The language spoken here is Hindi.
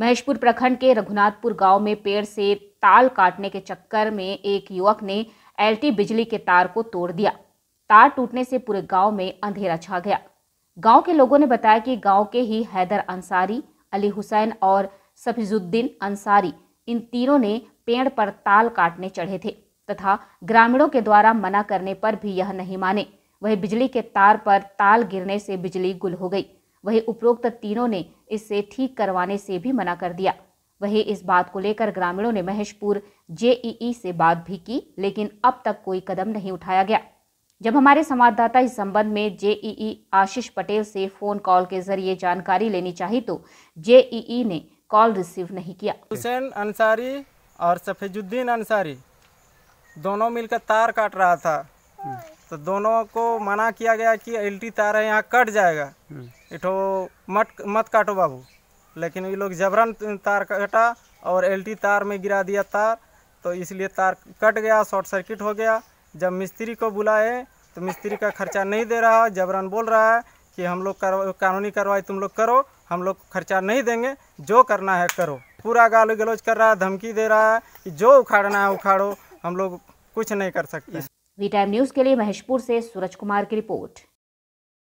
महेशपुर प्रखंड के रघुनाथपुर गांव में पेड़ से ताल काटने के चक्कर में एक युवक ने एलटी बिजली के तार को तोड़ दिया तार टूटने से पूरे गांव में अंधेरा छा गया गांव के लोगों ने बताया कि गांव के ही हैदर अंसारी अली हुसैन और सफीजुद्दीन अंसारी इन तीनों ने पेड़ पर ताल काटने चढ़े थे तथा ग्रामीणों के द्वारा मना करने पर भी यह नहीं माने वही बिजली के तार पर ताल गिरने से बिजली गुल हो गई वहीं उपरोक्त तीनों ने इसे ठीक करवाने से भी मना कर दिया वहीं इस बात को लेकर ग्रामीणों ने महेशपुर जेईई से बात भी की लेकिन अब तक कोई कदम नहीं उठाया गया जब हमारे संवाददाता इस संबंध में जेईई आशीष पटेल से फोन कॉल के जरिए जानकारी लेनी चाहिए तो जेईई ने कॉल रिसीव नहीं किया हुसैन अंसारी और सफेजुद्दीन अंसारी दोनों मिलकर तार काट रहा था तो दोनों को मना किया गया कि एल टी तार है यहाँ कट जाएगा हम्म। इठो मत मत काटो बाबू लेकिन ये लोग जबरन तार कटा और एल टी तार में गिरा दिया तार तो इसलिए तार कट गया शॉर्ट सर्किट हो गया जब मिस्त्री को बुलाए तो मिस्त्री का खर्चा नहीं दे रहा जबरन बोल रहा है कि हम लोग कर, कानूनी कार्रवाई तुम लोग करो हम लोग खर्चा नहीं देंगे जो करना है करो पूरा गाली गलौज कर रहा है धमकी दे रहा है कि जो उखाड़ना है उखाड़ो हम लोग कुछ नहीं कर सकते वी टाइम न्यूज़ के लिए महेशपुर से सूरज कुमार की रिपोर्ट